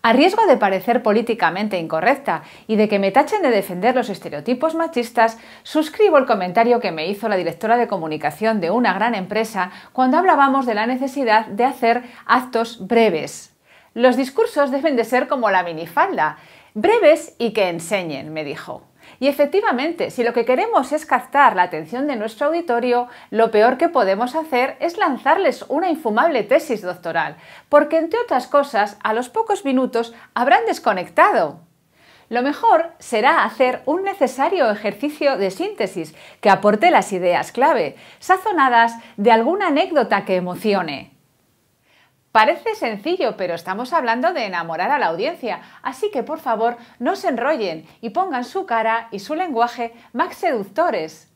A riesgo de parecer políticamente incorrecta y de que me tachen de defender los estereotipos machistas, suscribo el comentario que me hizo la directora de comunicación de una gran empresa cuando hablábamos de la necesidad de hacer actos breves. Los discursos deben de ser como la minifalda, breves y que enseñen, me dijo. Y efectivamente, si lo que queremos es captar la atención de nuestro auditorio, lo peor que podemos hacer es lanzarles una infumable tesis doctoral, porque entre otras cosas, a los pocos minutos habrán desconectado. Lo mejor será hacer un necesario ejercicio de síntesis que aporte las ideas clave, sazonadas de alguna anécdota que emocione. Parece sencillo, pero estamos hablando de enamorar a la audiencia, así que por favor no se enrollen y pongan su cara y su lenguaje más seductores.